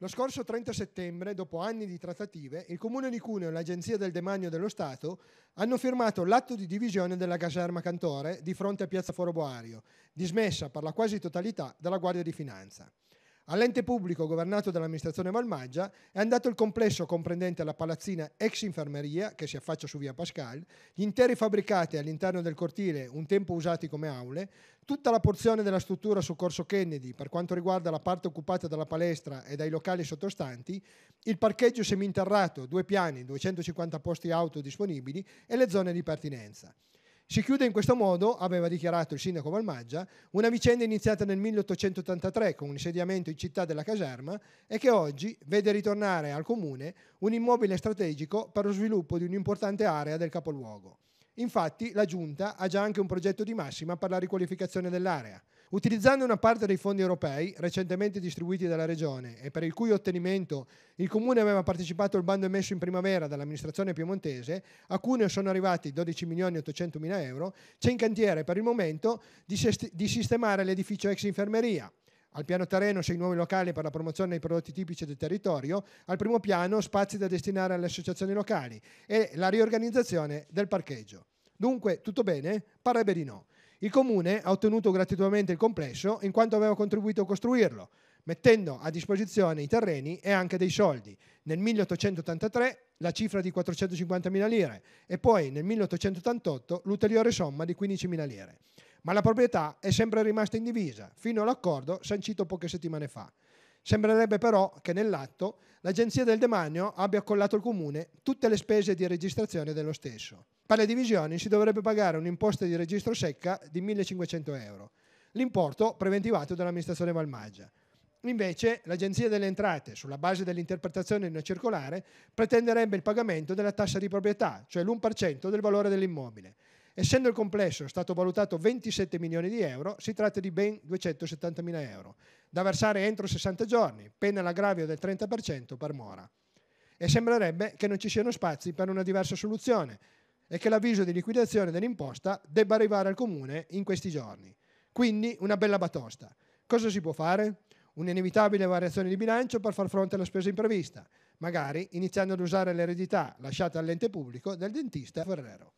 Lo scorso 30 settembre, dopo anni di trattative, il Comune di Cuneo e l'Agenzia del Demanio dello Stato hanno firmato l'atto di divisione della caserma Cantore di fronte a Piazza Foro Boario, dismessa per la quasi totalità dalla Guardia di Finanza. All'ente pubblico governato dall'amministrazione Valmaggia è andato il complesso comprendente la palazzina ex infermeria, che si affaccia su via Pascal, gli interi fabbricati all'interno del cortile, un tempo usati come aule, tutta la porzione della struttura su Corso Kennedy per quanto riguarda la parte occupata dalla palestra e dai locali sottostanti, il parcheggio seminterrato, due piani, 250 posti auto disponibili e le zone di pertinenza. Si chiude in questo modo, aveva dichiarato il sindaco Valmaggia, una vicenda iniziata nel 1883 con un insediamento in città della caserma e che oggi vede ritornare al comune un immobile strategico per lo sviluppo di un'importante area del capoluogo. Infatti la Giunta ha già anche un progetto di massima per la riqualificazione dell'area. Utilizzando una parte dei fondi europei recentemente distribuiti dalla Regione e per il cui ottenimento il Comune aveva partecipato al bando emesso in primavera dall'amministrazione piemontese, a cui sono arrivati 12 milioni e 800 mila euro, c'è in cantiere per il momento di sistemare l'edificio ex infermeria al piano terreno sei nuovi locali per la promozione dei prodotti tipici del territorio, al primo piano spazi da destinare alle associazioni locali e la riorganizzazione del parcheggio. Dunque, tutto bene? Parrebbe di no. Il comune ha ottenuto gratuitamente il complesso in quanto aveva contribuito a costruirlo, mettendo a disposizione i terreni e anche dei soldi. Nel 1883 la cifra di 450.000 lire e poi nel 1888 l'ulteriore somma di 15.000 lire ma la proprietà è sempre rimasta indivisa fino all'accordo sancito poche settimane fa. Sembrerebbe però che nell'atto l'Agenzia del Demanio abbia accollato al Comune tutte le spese di registrazione dello stesso. Per le divisioni si dovrebbe pagare un'imposta di registro secca di 1.500 euro, l'importo preventivato dall'amministrazione Valmaggia. Invece l'Agenzia delle Entrate, sulla base dell'interpretazione di una circolare, pretenderebbe il pagamento della tassa di proprietà, cioè l'1% del valore dell'immobile, Essendo il complesso stato valutato 27 milioni di euro, si tratta di ben 270 mila euro, da versare entro 60 giorni, pena l'aggravio del 30% per mora. E sembrerebbe che non ci siano spazi per una diversa soluzione e che l'avviso di liquidazione dell'imposta debba arrivare al comune in questi giorni. Quindi una bella batosta. Cosa si può fare? Un'inevitabile variazione di bilancio per far fronte alla spesa imprevista, magari iniziando ad usare l'eredità lasciata all'ente pubblico del dentista Ferrero.